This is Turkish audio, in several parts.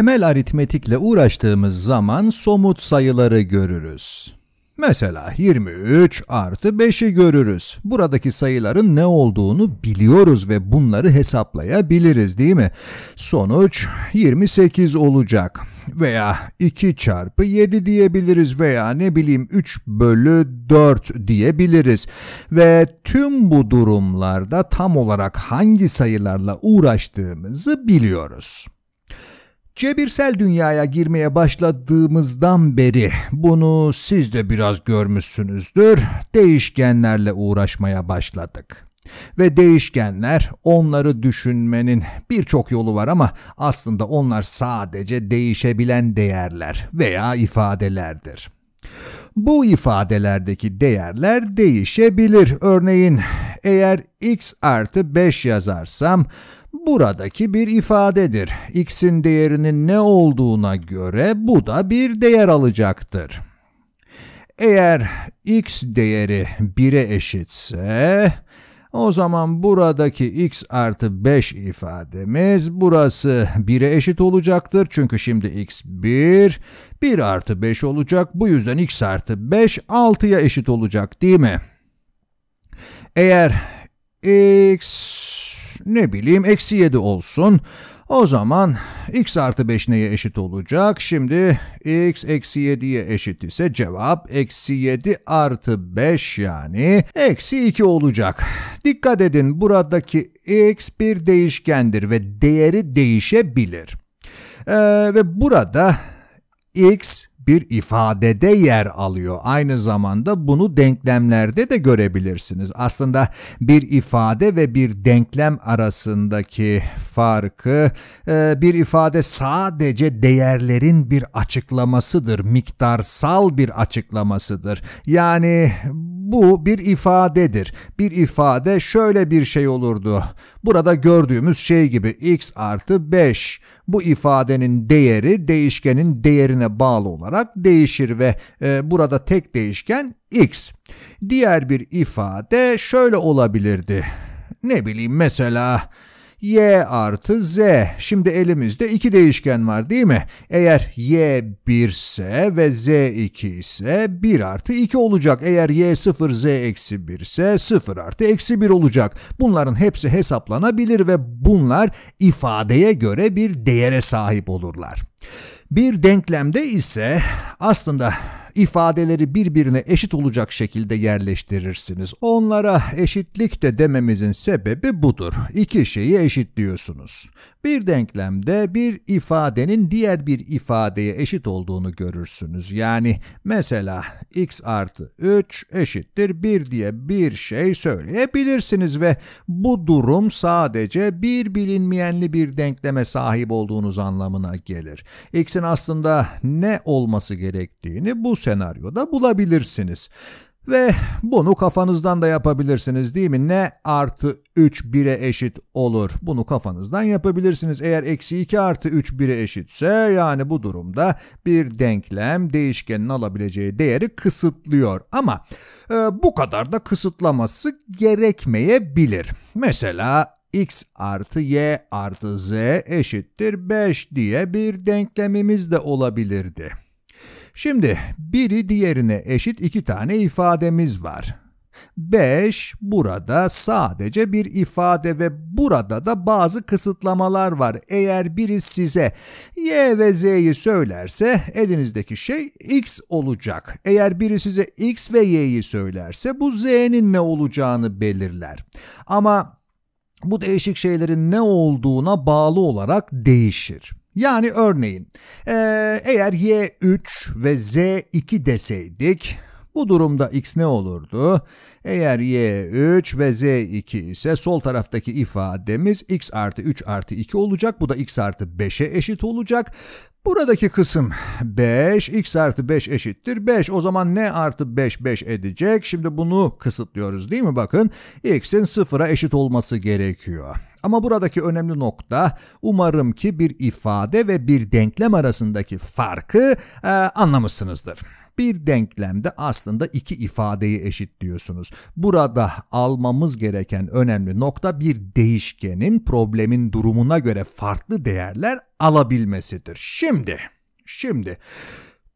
temel aritmetikle uğraştığımız zaman somut sayıları görürüz. Mesela 23 artı 5'i görürüz. Buradaki sayıların ne olduğunu biliyoruz ve bunları hesaplayabiliriz değil mi? Sonuç 28 olacak veya 2 çarpı 7 diyebiliriz veya ne bileyim 3 bölü 4 diyebiliriz. Ve tüm bu durumlarda tam olarak hangi sayılarla uğraştığımızı biliyoruz. Cebirsel dünyaya girmeye başladığımızdan beri bunu siz de biraz görmüşsünüzdür. Değişkenlerle uğraşmaya başladık. Ve değişkenler onları düşünmenin birçok yolu var ama aslında onlar sadece değişebilen değerler veya ifadelerdir. Bu ifadelerdeki değerler değişebilir. Örneğin eğer x artı 5 yazarsam buradaki bir ifadedir. X'in değerinin ne olduğuna göre bu da bir değer alacaktır. Eğer x değeri 1'e eşitse o zaman buradaki x artı 5 ifademiz burası 1'e eşit olacaktır. Çünkü şimdi x 1, 1 artı 5 olacak. Bu yüzden x artı 5 6'ya eşit olacak değil mi? Eğer x ne bileyim eksi 7 olsun. O zaman x artı 5 neye eşit olacak? Şimdi x eksi 7'ye eşit ise cevap eksi 7 artı 5 yani eksi 2 olacak. Dikkat edin buradaki x bir değişkendir ve değeri değişebilir. Ee, ve burada x bir ifadede yer alıyor. Aynı zamanda bunu denklemlerde de görebilirsiniz. Aslında bir ifade ve bir denklem arasındaki farkı e, bir ifade sadece değerlerin bir açıklamasıdır, miktarsal bir açıklamasıdır. Yani bu bir ifadedir. Bir ifade şöyle bir şey olurdu. Burada gördüğümüz şey gibi x artı 5. Bu ifadenin değeri değişkenin değerine bağlı olarak değişir ve e, burada tek değişken x. Diğer bir ifade şöyle olabilirdi. Ne bileyim mesela y artı z. Şimdi elimizde iki değişken var değil mi? Eğer y 1 ise ve z 2 ise 1 artı 2 olacak. Eğer y 0 z eksi 1 ise 0 artı eksi 1 olacak. Bunların hepsi hesaplanabilir ve bunlar ifadeye göre bir değere sahip olurlar. Bir denklemde ise aslında ifadeleri birbirine eşit olacak şekilde yerleştirirsiniz. Onlara eşitlik de dememizin sebebi budur. İki şeyi eşitliyorsunuz. Bir denklemde bir ifadenin diğer bir ifadeye eşit olduğunu görürsünüz. Yani mesela x artı 3 eşittir 1 diye bir şey söyleyebilirsiniz ve bu durum sadece bir bilinmeyenli bir denkleme sahip olduğunuz anlamına gelir. x'in aslında ne olması gerektiğini bu senaryoda bulabilirsiniz. Ve bunu kafanızdan da yapabilirsiniz değil mi? Ne artı 3 1'e eşit olur? Bunu kafanızdan yapabilirsiniz. Eğer eksi 2 artı 3 1'e eşitse yani bu durumda bir denklem değişkenin alabileceği değeri kısıtlıyor. Ama e, bu kadar da kısıtlaması gerekmeyebilir. Mesela x artı y artı z eşittir 5 diye bir denklemimiz de olabilirdi. Şimdi biri diğerine eşit iki tane ifademiz var. 5 burada sadece bir ifade ve burada da bazı kısıtlamalar var. Eğer biri size y ve z'yi söylerse elinizdeki şey x olacak. Eğer biri size x ve y'yi söylerse bu z'nin ne olacağını belirler. Ama bu değişik şeylerin ne olduğuna bağlı olarak değişir. Yani örneğin e, eğer y 3 ve z 2 deseydik bu durumda x ne olurdu? Eğer y 3 ve z 2 ise sol taraftaki ifademiz x artı 3 artı 2 olacak. Bu da x artı 5'e eşit olacak. Buradaki kısım 5, x artı 5 eşittir 5. O zaman ne artı 5, 5 edecek? Şimdi bunu kısıtlıyoruz değil mi? Bakın x'in 0'a eşit olması gerekiyor. Ama buradaki önemli nokta umarım ki bir ifade ve bir denklem arasındaki farkı e, anlamışsınızdır. Bir denklemde aslında iki ifadeyi eşitliyorsunuz. Burada almamız gereken önemli nokta bir değişkenin problemin durumuna göre farklı değerler alabilmesidir. Şimdi, şimdi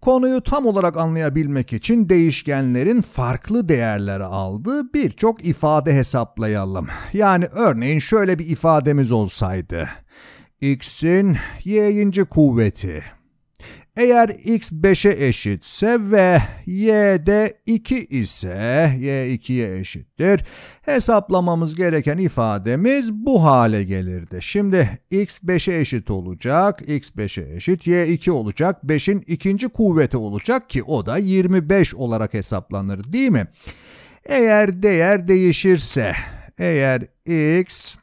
Konuyu tam olarak anlayabilmek için değişkenlerin farklı değerler aldığı birçok ifade hesaplayalım. Yani örneğin şöyle bir ifademiz olsaydı. x'in y'inci kuvveti eğer x 5'e eşitse ve y de 2 ise y 2'ye eşittir. Hesaplamamız gereken ifademiz bu hale gelirdi. Şimdi x 5'e eşit olacak, x 5'e eşit, y 2 olacak, 5'in ikinci kuvveti olacak ki o da 25 olarak hesaplanır değil mi? Eğer değer değişirse, eğer x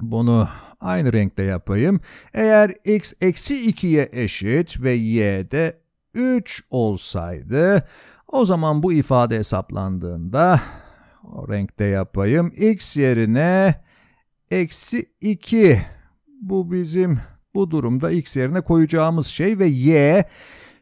bunu aynı renkte yapayım. Eğer x eksi 2'ye eşit ve y de 3 olsaydı o zaman bu ifade hesaplandığında o renkte yapayım. x yerine eksi 2 bu bizim bu durumda x yerine koyacağımız şey ve y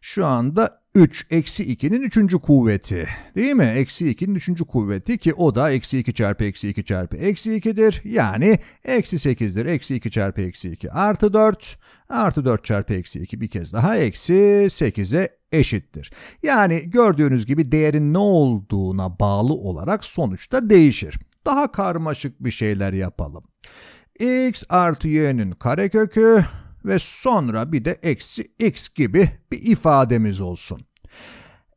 şu anda 3 eksi 2'nin üçüncü kuvveti değil mi? Eksi 2'nin üçüncü kuvveti ki o da eksi 2 çarpı eksi 2 çarpı eksi 2'dir. Yani eksi 8'dir. Eksi 2 çarpı eksi 2 artı 4 artı 4 çarpı eksi 2 bir kez daha eksi 8'e eşittir. Yani gördüğünüz gibi değerin ne olduğuna bağlı olarak sonuçta değişir. Daha karmaşık bir şeyler yapalım. x artı y'nin karekökü ve sonra bir de eksi x gibi bir ifademiz olsun.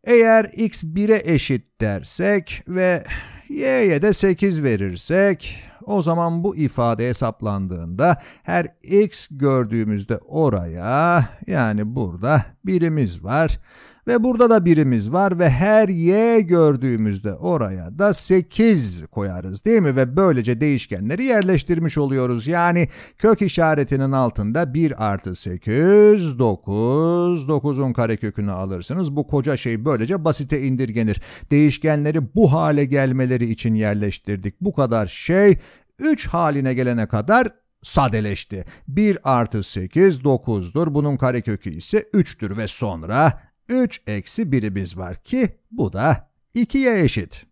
Eğer x 1'e eşit dersek ve y'ye de 8 verirsek o zaman bu ifade hesaplandığında her x gördüğümüzde oraya yani burada birimiz var. Ve burada da birimiz var ve her y gördüğümüzde oraya da 8 koyarız değil mi? Ve böylece değişkenleri yerleştirmiş oluyoruz. Yani kök işaretinin altında 1 artı 8, 9, 9'un karekökünü alırsınız. Bu koca şey böylece basite indirgenir. Değişkenleri bu hale gelmeleri için yerleştirdik. Bu kadar şey 3 haline gelene kadar sadeleşti. 1 artı 8 9'dur. Bunun karekökü ise 3'tür ve sonra 3 eksi birimiz var ki bu da 2'ye eşit.